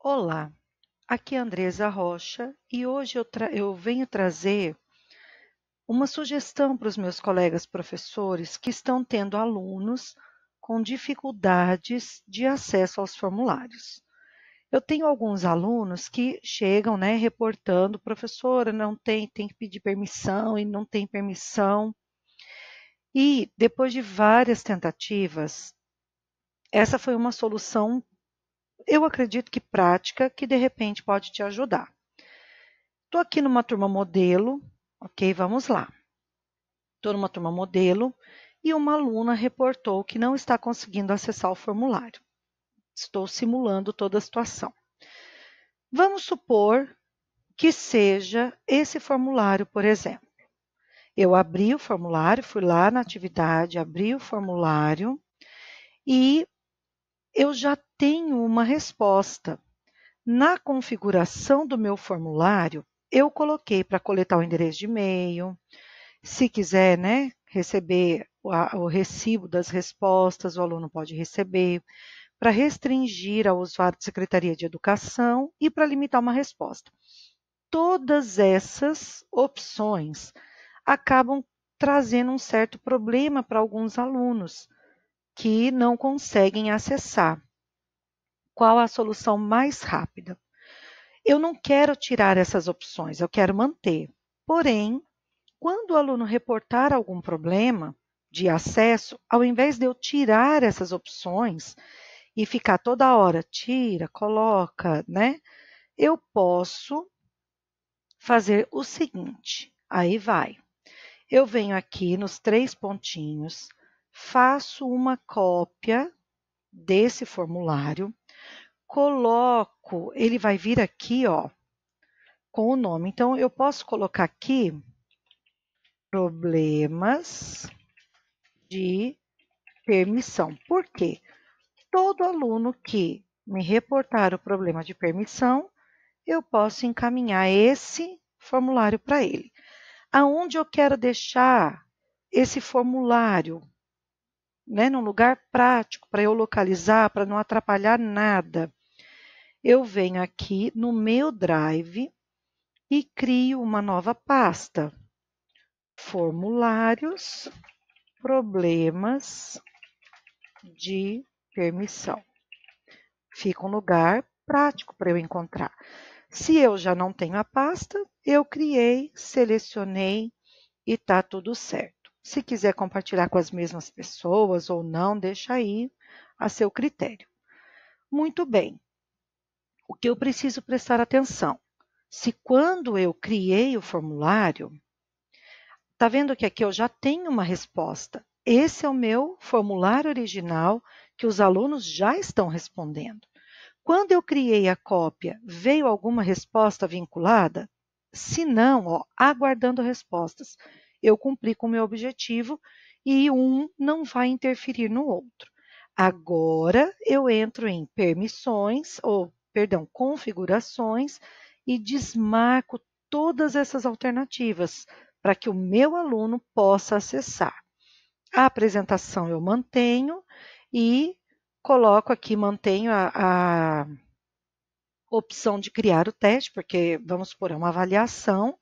Olá, aqui é Andresa Rocha e hoje eu, eu venho trazer uma sugestão para os meus colegas professores que estão tendo alunos com dificuldades de acesso aos formulários. Eu tenho alguns alunos que chegam, né, reportando, professora, não tem, tem que pedir permissão e não tem permissão. E depois de várias tentativas, essa foi uma solução eu acredito que prática que de repente pode te ajudar. Estou aqui numa turma modelo, ok? Vamos lá. Estou numa turma modelo e uma aluna reportou que não está conseguindo acessar o formulário. Estou simulando toda a situação. Vamos supor que seja esse formulário, por exemplo. Eu abri o formulário, fui lá na atividade, abri o formulário e eu já tenho uma resposta. Na configuração do meu formulário, eu coloquei para coletar o endereço de e-mail, se quiser né, receber o recibo das respostas, o aluno pode receber, para restringir ao usuário de Secretaria de Educação e para limitar uma resposta. Todas essas opções acabam trazendo um certo problema para alguns alunos que não conseguem acessar qual a solução mais rápida. Eu não quero tirar essas opções, eu quero manter. Porém, quando o aluno reportar algum problema de acesso, ao invés de eu tirar essas opções e ficar toda hora tira, coloca, né? Eu posso fazer o seguinte. Aí vai. Eu venho aqui nos três pontinhos, faço uma cópia desse formulário, coloco, ele vai vir aqui, ó, com o nome. Então, eu posso colocar aqui problemas de permissão. Por quê? Todo aluno que me reportar o problema de permissão, eu posso encaminhar esse formulário para ele. Aonde eu quero deixar esse formulário né, num lugar prático para eu localizar, para não atrapalhar nada. Eu venho aqui no meu Drive e crio uma nova pasta. Formulários, problemas de permissão. Fica um lugar prático para eu encontrar. Se eu já não tenho a pasta, eu criei, selecionei e está tudo certo. Se quiser compartilhar com as mesmas pessoas ou não, deixa aí a seu critério. Muito bem. O que eu preciso prestar atenção? Se quando eu criei o formulário, tá vendo que aqui eu já tenho uma resposta. Esse é o meu formulário original que os alunos já estão respondendo. Quando eu criei a cópia, veio alguma resposta vinculada? Se não, ó, aguardando respostas eu cumpri com o meu objetivo e um não vai interferir no outro. Agora eu entro em permissões, ou perdão, configurações e desmarco todas essas alternativas para que o meu aluno possa acessar. A apresentação eu mantenho e coloco aqui, mantenho a, a opção de criar o teste, porque vamos supor, é uma avaliação,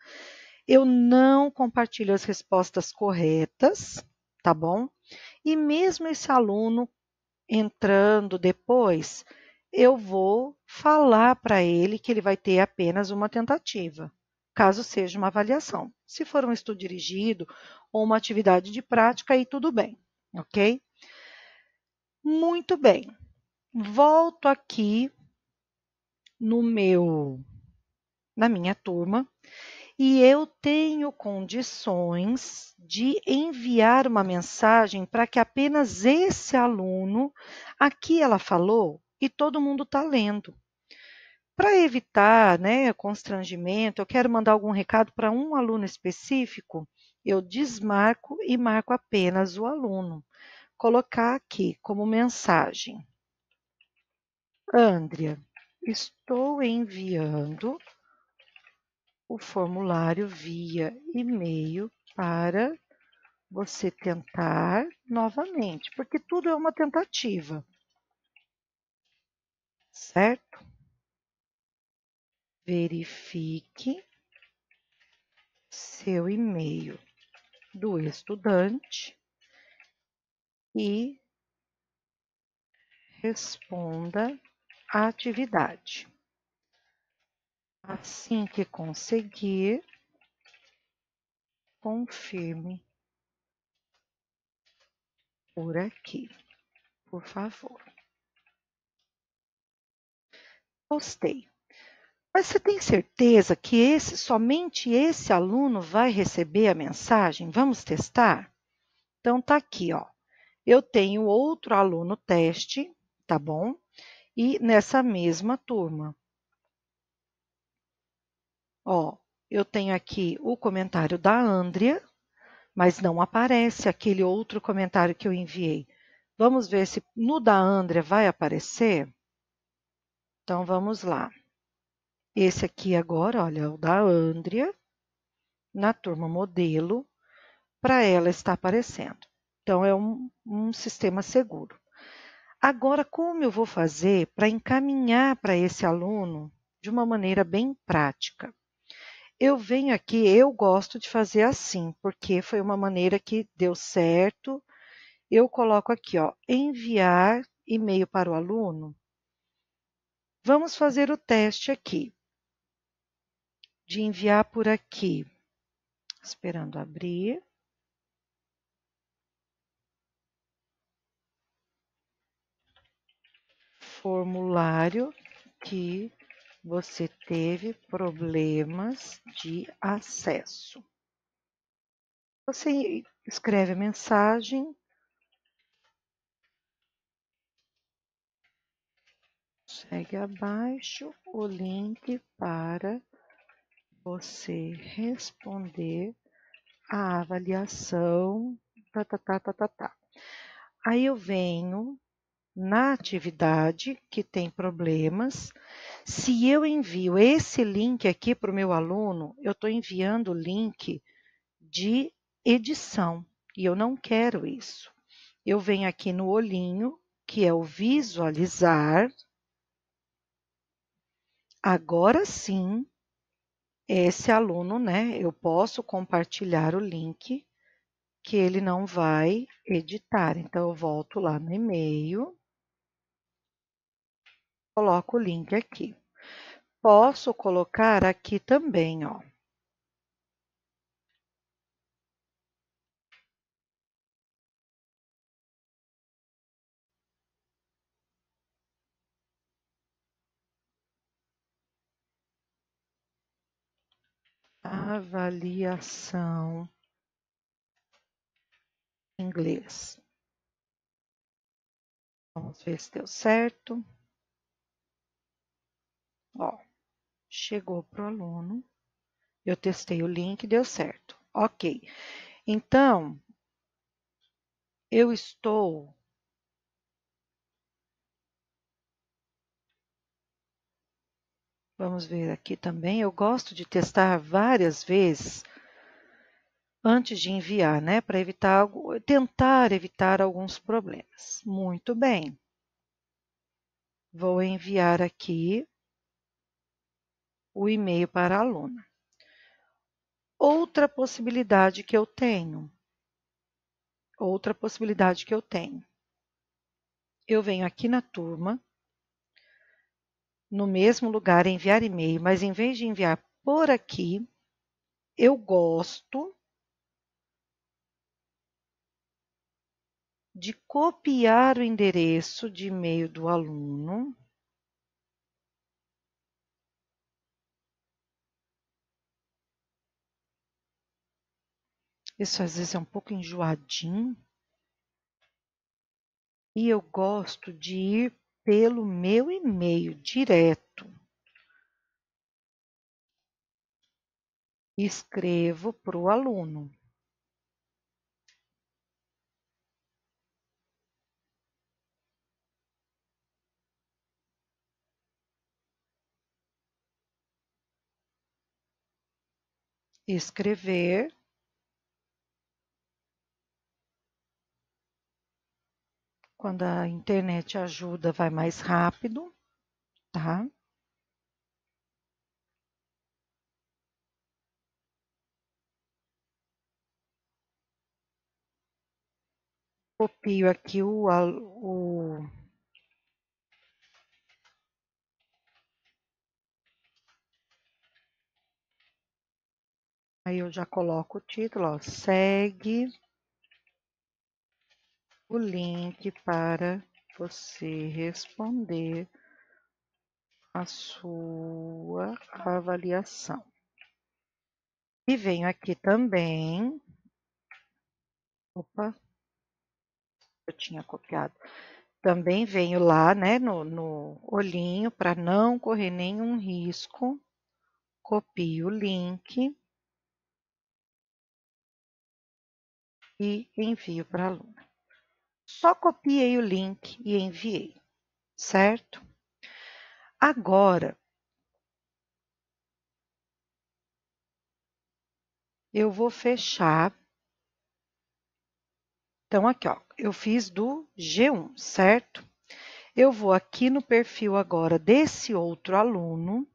eu não compartilho as respostas corretas, tá bom? E mesmo esse aluno entrando depois, eu vou falar para ele que ele vai ter apenas uma tentativa, caso seja uma avaliação. Se for um estudo dirigido ou uma atividade de prática, aí tudo bem, ok? Muito bem. Volto aqui no meu na minha turma e eu tenho condições de enviar uma mensagem para que apenas esse aluno, aqui ela falou e todo mundo está lendo. Para evitar né, constrangimento, eu quero mandar algum recado para um aluno específico, eu desmarco e marco apenas o aluno. Colocar aqui como mensagem. Andrea, estou enviando o formulário via e-mail para você tentar novamente, porque tudo é uma tentativa. Certo? Verifique seu e-mail do estudante e responda a atividade. Assim que conseguir, confirme por aqui, por favor. Postei. Mas você tem certeza que esse somente esse aluno vai receber a mensagem? Vamos testar? Então tá aqui, ó. Eu tenho outro aluno teste, tá bom? E nessa mesma turma. Ó, eu tenho aqui o comentário da Andrea, mas não aparece aquele outro comentário que eu enviei. Vamos ver se no da Andrea vai aparecer? Então, vamos lá. Esse aqui agora, olha, o da Andrea, na turma modelo, para ela está aparecendo. Então, é um, um sistema seguro. Agora, como eu vou fazer para encaminhar para esse aluno de uma maneira bem prática? Eu venho aqui, eu gosto de fazer assim, porque foi uma maneira que deu certo. Eu coloco aqui, ó, enviar e-mail para o aluno. Vamos fazer o teste aqui. De enviar por aqui. Esperando abrir. Formulário que você teve problemas de acesso. Você escreve a mensagem segue abaixo o link para você responder a avaliação. Tá, tá, tá, tá, tá, tá. Aí eu venho na atividade que tem problemas se eu envio esse link aqui para o meu aluno, eu estou enviando o link de edição e eu não quero isso. Eu venho aqui no olhinho, que é o visualizar. Agora sim, esse aluno, né, eu posso compartilhar o link que ele não vai editar. Então, eu volto lá no e-mail coloco o link aqui. Posso colocar aqui também, ó. avaliação inglês. Vamos ver se deu certo. Ó, chegou pro aluno. Eu testei o link, deu certo. Ok. Então, eu estou Vamos ver aqui também. Eu gosto de testar várias vezes antes de enviar, né? Para evitar algo, tentar evitar alguns problemas. Muito bem. Vou enviar aqui o e-mail para a aluna. Outra possibilidade que eu tenho, outra possibilidade que eu tenho, eu venho aqui na turma, no mesmo lugar enviar e-mail, mas em vez de enviar por aqui, eu gosto de copiar o endereço de e-mail do aluno Isso às vezes é um pouco enjoadinho. E eu gosto de ir pelo meu e-mail direto. Escrevo para o aluno. Escrever Quando a internet ajuda, vai mais rápido, tá? Copio aqui o, o Aí eu já coloco o título, ó, segue o link para você responder a sua avaliação. E venho aqui também. Opa, eu tinha copiado. Também venho lá, né, no, no olhinho, para não correr nenhum risco. Copio o link e envio para aluno. Só copiei o link e enviei, certo? Agora, eu vou fechar. Então, aqui, ó, eu fiz do G1, certo? Eu vou aqui no perfil agora desse outro aluno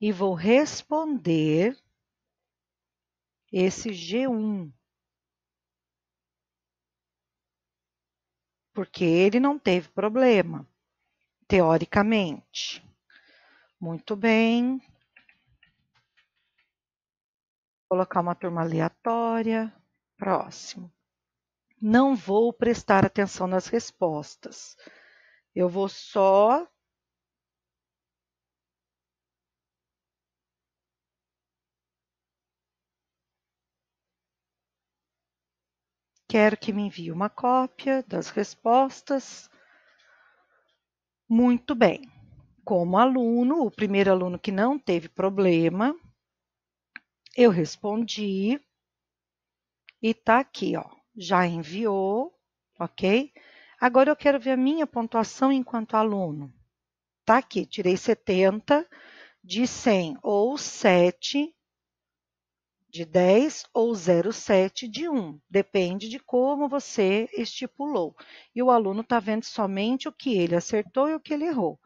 e vou responder esse G1. porque ele não teve problema, teoricamente. Muito bem. Vou colocar uma turma aleatória. Próximo. Não vou prestar atenção nas respostas. Eu vou só Quero que me envie uma cópia das respostas. Muito bem. Como aluno, o primeiro aluno que não teve problema, eu respondi e tá aqui, ó. Já enviou, ok? Agora eu quero ver a minha pontuação enquanto aluno. Tá aqui, tirei 70 de 100 ou 7 de 10 ou 0,7 de 1, depende de como você estipulou. E o aluno está vendo somente o que ele acertou e o que ele errou.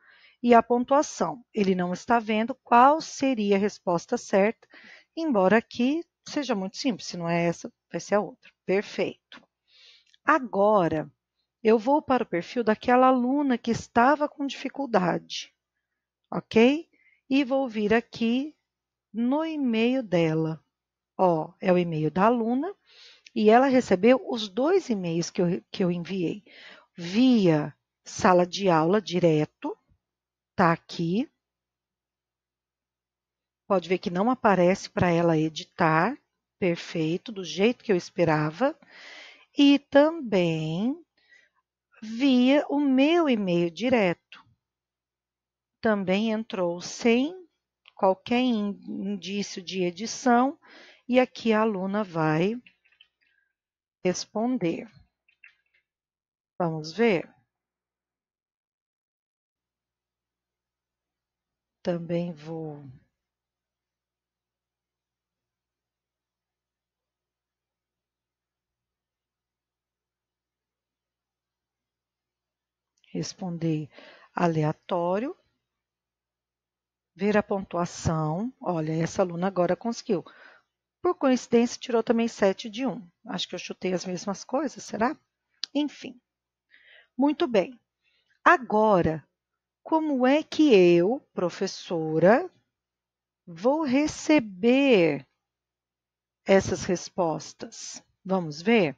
E a pontuação, ele não está vendo qual seria a resposta certa, embora aqui seja muito simples, se não é essa, vai ser a outra. Perfeito. Agora, eu vou para o perfil daquela aluna que estava com dificuldade, ok? E vou vir aqui no e-mail dela Ó, é o e-mail da aluna e ela recebeu os dois e-mails que eu, que eu enviei via sala de aula direto, tá aqui. Pode ver que não aparece para ela editar, perfeito, do jeito que eu esperava. E também via o meu e-mail direto. Também entrou sem qualquer indício de edição e aqui a aluna vai responder. Vamos ver? Também vou responder aleatório, ver a pontuação. Olha, essa aluna agora conseguiu por coincidência, tirou também 7 de 1. Acho que eu chutei as mesmas coisas, será? Enfim. Muito bem. Agora, como é que eu, professora, vou receber essas respostas? Vamos ver?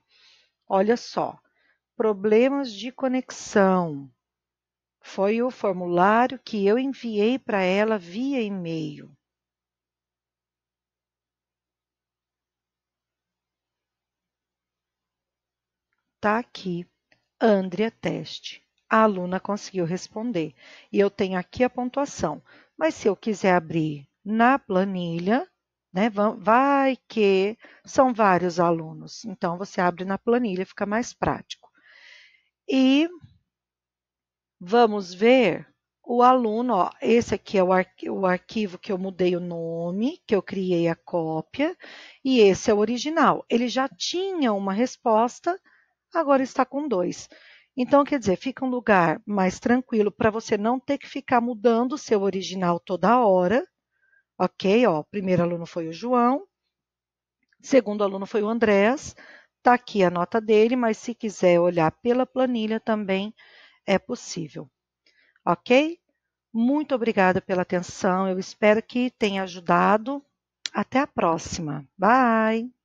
Olha só. Problemas de conexão. Foi o formulário que eu enviei para ela via e-mail. Tá aqui. Andrea teste. A aluna conseguiu responder e eu tenho aqui a pontuação. Mas se eu quiser abrir na planilha, né, vai que são vários alunos. Então você abre na planilha, fica mais prático. E vamos ver o aluno, ó, esse aqui é o, arqu o, arquivo que eu mudei o nome, que eu criei a cópia, e esse é o original. Ele já tinha uma resposta, agora está com dois. Então, quer dizer, fica um lugar mais tranquilo para você não ter que ficar mudando o seu original toda hora. Ok, ó, primeiro aluno foi o João, segundo aluno foi o Andrés, Está aqui a nota dele, mas se quiser olhar pela planilha também é possível. Ok? Muito obrigada pela atenção. Eu espero que tenha ajudado. Até a próxima. Bye!